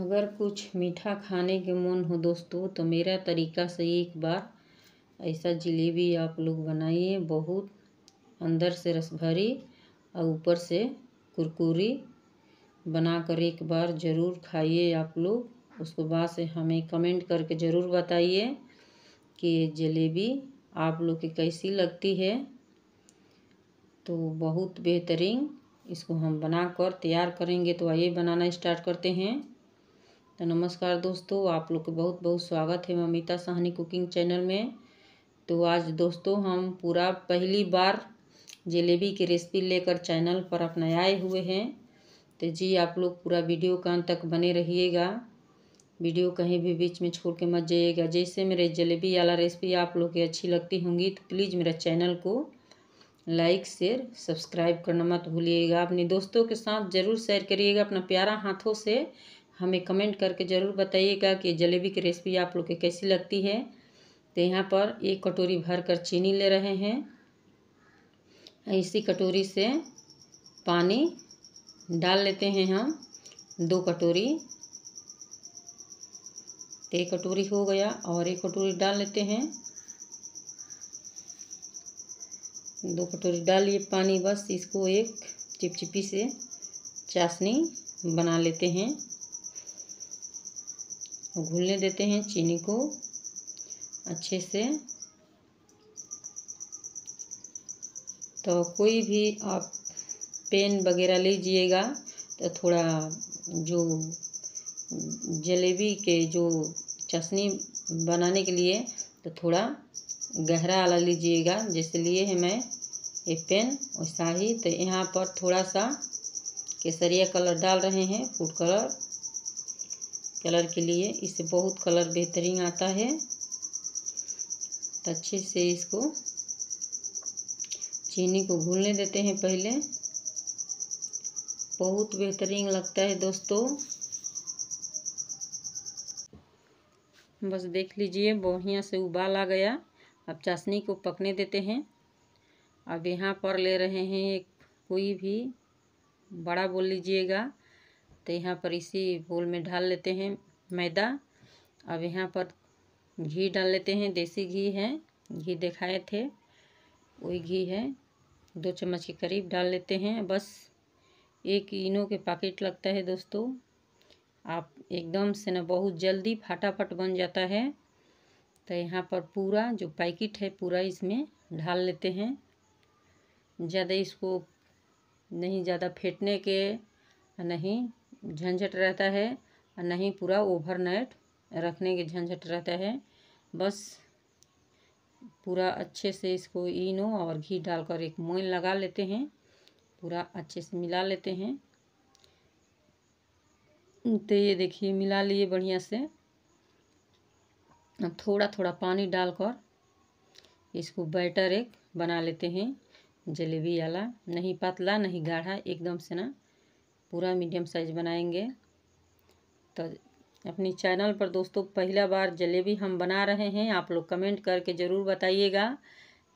अगर कुछ मीठा खाने के मन हो दोस्तों तो मेरा तरीका से एक बार ऐसा जलेबी आप लोग बनाइए बहुत अंदर से रस भरी और ऊपर से कुरकुरी बना कर एक बार ज़रूर खाइए आप लोग उसके बाद से हमें कमेंट करके ज़रूर बताइए कि जलेबी आप लोग की कैसी लगती है तो बहुत बेहतरीन इसको हम बना कर तैयार करेंगे तो आइए बनाना स्टार्ट करते हैं तो नमस्कार दोस्तों आप लोग का बहुत बहुत स्वागत है ममिता सहनी कुकिंग चैनल में तो आज दोस्तों हम पूरा पहली बार जलेबी की रेसिपी लेकर चैनल पर अपना आए हुए हैं तो जी आप लोग पूरा वीडियो का अंत तक बने रहिएगा वीडियो कहीं भी बीच में छोड़ के मत जाइएगा जैसे मेरे जलेबी वाला रेसिपी आप लोग की अच्छी लगती होंगी तो प्लीज़ मेरा चैनल को लाइक शेयर सब्सक्राइब करना मत भूलिएगा अपने दोस्तों के साथ ज़रूर शेयर करिएगा अपना प्यारा हाथों से हमें कमेंट करके ज़रूर बताइएगा कि जलेबी की रेसिपी आप लोग के कैसी लगती है तो यहाँ पर एक कटोरी भर कर चीनी ले रहे हैं इसी कटोरी से पानी डाल लेते हैं हम दो कटोरी तो एक कटोरी हो गया और एक कटोरी डाल लेते हैं दो कटोरी डालिए पानी बस इसको एक चिपचिपी से चाशनी बना लेते हैं घुलने देते हैं चीनी को अच्छे से तो कोई भी आप पेन वगैरह लीजिएगा तो थोड़ा जो जलेबी के जो चशनी बनाने के लिए तो थोड़ा गहरा वाला लीजिएगा जैसे लिए है मैं ये पेन वैसा ही तो यहाँ पर थोड़ा सा केसरिया कलर डाल रहे हैं फूड कलर कलर के लिए इससे बहुत कलर बेहतरीन आता है अच्छे से इसको चीनी को घूलने देते हैं पहले बहुत बेहतरीन लगता है दोस्तों बस देख लीजिए बढ़िया से उबाल आ गया अब चाशनी को पकने देते हैं अब यहाँ पर ले रहे हैं एक कोई भी बड़ा बोल लीजिएगा तो यहाँ पर इसी बोल में डाल लेते हैं मैदा अब यहाँ पर घी डाल लेते हैं देसी घी है घी दिखाए थे वही घी है दो चम्मच के करीब डाल लेते हैं बस एक इनो के पैकेट लगता है दोस्तों आप एकदम से ना बहुत जल्दी फटाफट बन जाता है तो यहाँ पर पूरा जो पैकेट है पूरा इसमें ढाल लेते हैं ज़्यादा इसको नहीं ज़्यादा फेंटने के नहीं झंझट रहता है और नहीं पूरा ओवरनाइट रखने के झंझट रहता है बस पूरा अच्छे से इसको इनो और घी डालकर एक मोइन लगा लेते हैं पूरा अच्छे से मिला लेते हैं तो ये देखिए मिला लिए बढ़िया से अब थोड़ा थोड़ा पानी डालकर इसको बैटर एक बना लेते हैं जलेबी वाला नहीं पतला नहीं गाढ़ा एकदम से ना पूरा मीडियम साइज बनाएंगे तो अपनी चैनल पर दोस्तों पहला बार जलेबी हम बना रहे हैं आप लोग कमेंट करके ज़रूर बताइएगा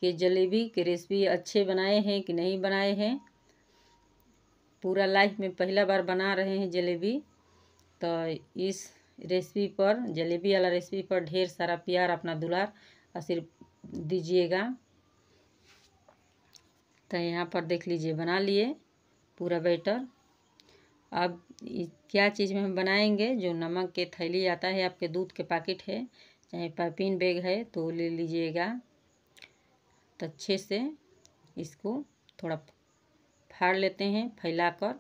कि जलेबी की रेसिपी अच्छे बनाए हैं कि नहीं बनाए हैं पूरा लाइफ में पहला बार बना रहे हैं जलेबी तो इस रेसिपी पर जलेबी वाला रेसिपी पर ढेर सारा प्यार अपना दुलार असर दीजिएगा तो यहाँ पर देख लीजिए बना लिए पूरा बैटर अब क्या चीज़ में हम बनाएंगे जो नमक के थैली आता है आपके दूध के पैकेट है चाहे पैपिन बैग है तो ले लीजिएगा तो अच्छे से इसको थोड़ा फाड़ लेते हैं फैला कर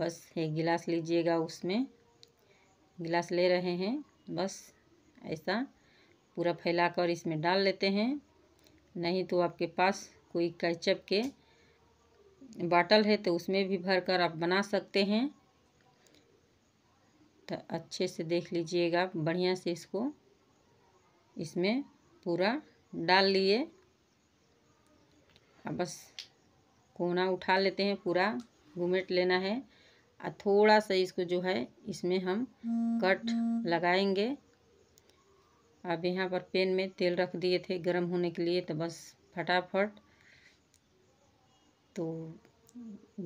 बस एक गिलास लीजिएगा उसमें गिलास ले रहे हैं बस ऐसा पूरा फैला कर इसमें डाल लेते हैं नहीं तो आपके पास कोई कैचअप के बाटल है तो उसमें भी भर कर आप बना सकते हैं तो अच्छे से देख लीजिएगा बढ़िया से इसको इसमें पूरा डाल लिए अब बस कोना उठा लेते हैं पूरा घूमेट लेना है और थोड़ा सा इसको जो है इसमें हम कट लगाएंगे अब यहाँ पर पेन में तेल रख दिए थे गर्म होने के लिए तो बस फटाफट तो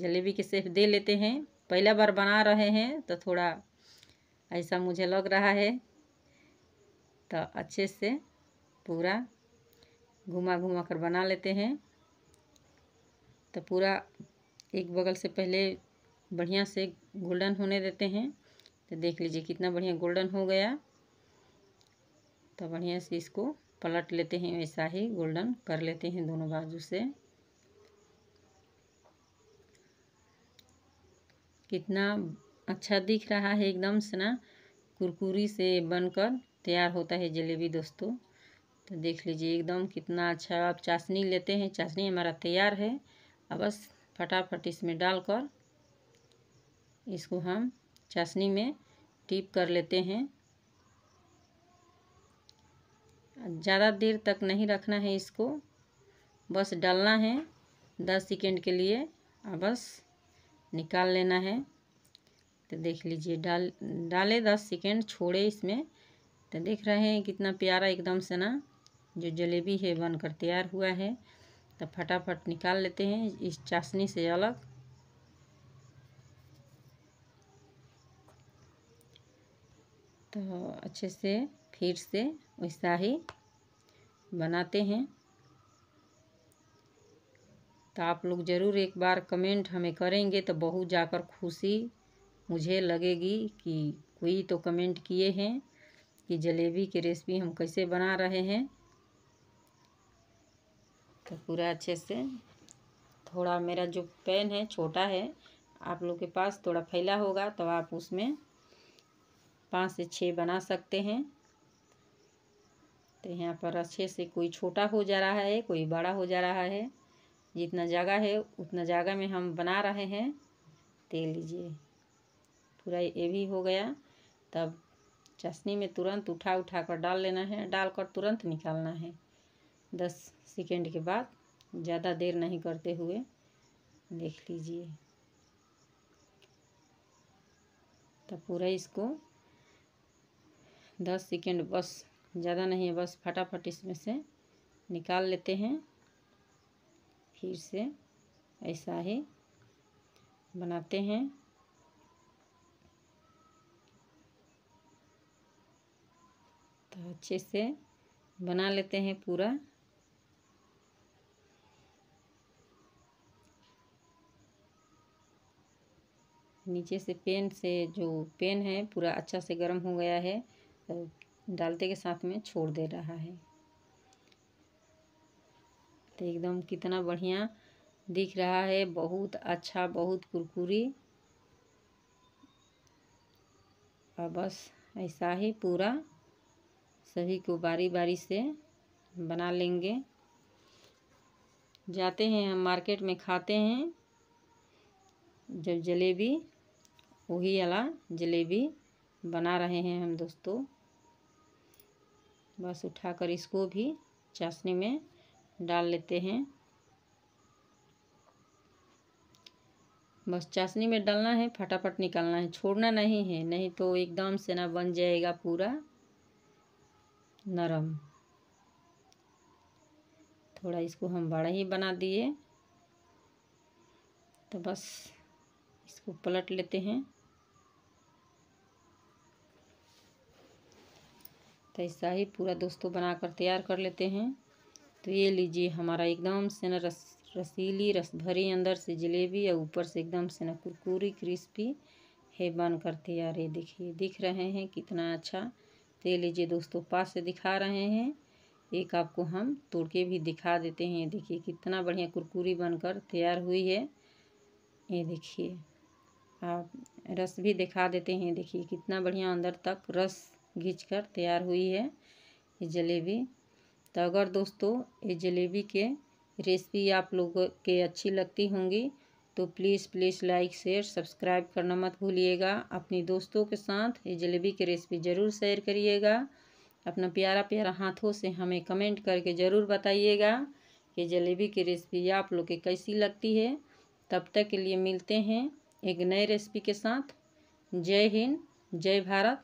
जलेबी के सेफ दे लेते हैं पहला बार बना रहे हैं तो थोड़ा ऐसा मुझे लग रहा है तो अच्छे से पूरा घुमा घुमा कर बना लेते हैं तो पूरा एक बगल से पहले बढ़िया से गोल्डन होने देते हैं तो देख लीजिए कितना बढ़िया गोल्डन हो गया तो बढ़िया से इसको पलट लेते हैं ऐसा ही गोल्डन कर लेते हैं दोनों बाजू से कितना अच्छा दिख रहा है एकदम से ना कुरकुरी से बनकर तैयार होता है जलेबी दोस्तों तो देख लीजिए एकदम कितना अच्छा आप चाशनी लेते हैं चाशनी हमारा तैयार है अब बस फटाफट इसमें डालकर इसको हम चाशनी में टीप कर लेते हैं ज़्यादा देर तक नहीं रखना है इसको बस डालना है दस सेकेंड के लिए और बस निकाल लेना है तो देख लीजिए डाल डाले दस सेकेंड छोड़े इसमें तो देख रहे हैं कितना प्यारा एकदम से ना जो जलेबी है बनकर तैयार हुआ है तो फटाफट निकाल लेते हैं इस चाशनी से अलग तो अच्छे से फिर से वैसा ही बनाते हैं तो आप लोग ज़रूर एक बार कमेंट हमें करेंगे तो बहुत जाकर खुशी मुझे लगेगी कि कोई तो कमेंट किए हैं कि जलेबी की रेसिपी हम कैसे बना रहे हैं तो पूरा अच्छे से थोड़ा मेरा जो पेन है छोटा है आप लोग के पास थोड़ा फैला होगा तो आप उसमें पाँच से छः बना सकते हैं तो यहाँ पर अच्छे से कोई छोटा हो जा रहा है कोई बड़ा हो जा रहा है जितना जगह है उतना जगह में हम बना रहे हैं दे लीजिए पूरा ये भी हो गया तब चाशनी में तुरंत उठा उठा कर डाल लेना है डालकर तुरंत निकालना है दस सेकेंड के बाद ज़्यादा देर नहीं करते हुए देख लीजिए तो पूरा इसको दस सेकेंड बस ज़्यादा नहीं है बस फटाफट इसमें से निकाल लेते हैं फिर से ऐसा ही बनाते हैं तो अच्छे से बना लेते हैं पूरा नीचे से पेन से जो पेन है पूरा अच्छा से गर्म हो गया है तो डालते के साथ में छोड़ दे रहा है तो एकदम कितना बढ़िया दिख रहा है बहुत अच्छा बहुत कुरकुरी और बस ऐसा ही पूरा सभी को बारी बारी से बना लेंगे जाते हैं हम मार्केट में खाते हैं जब जलेबी वही वाला जलेबी बना रहे हैं हम दोस्तों बस उठाकर इसको भी चाशनी में डाल लेते हैं बस चाशनी में डालना है फटाफट निकालना है छोड़ना नहीं है नहीं तो एकदम से ना बन जाएगा पूरा नरम थोड़ा इसको हम बड़ा ही बना दिए तो बस इसको पलट लेते हैं तो ऐसा ही पूरा दोस्तों बनाकर तैयार कर लेते हैं तो ये लीजिए हमारा एकदम से न रस रसीली रस भरी अंदर से जलेबी या ऊपर से एकदम से न कुरकुरी क्रिस्पी है बनकर तैयार है देखिए दिख रहे हैं कितना अच्छा ये लीजिए दोस्तों पास से दिखा रहे हैं एक आपको हम तोड़ के भी दिखा देते हैं देखिए कितना बढ़िया कुरकुरी बनकर तैयार हुई है ये देखिए आप रस भी दिखा देते हैं देखिए कितना बढ़िया अंदर तक रस घींच कर तैयार हुई है ये जलेबी तो अगर दोस्तों ये जलेबी के रेसिपी आप लोगों के अच्छी लगती होंगी तो please please like share subscribe करना मत भूलिएगा अपनी दोस्तों के साथ ये जलेबी की रेसिपी ज़रूर शेयर करिएगा अपना प्यारा प्यारा हाथों से हमें कमेंट करके ज़रूर बताइएगा कि जलेबी की रेसिपी आप लोग के कैसी लगती है तब तक के लिए मिलते हैं एक नए रेसिपी के साथ जय हिंद जय भारत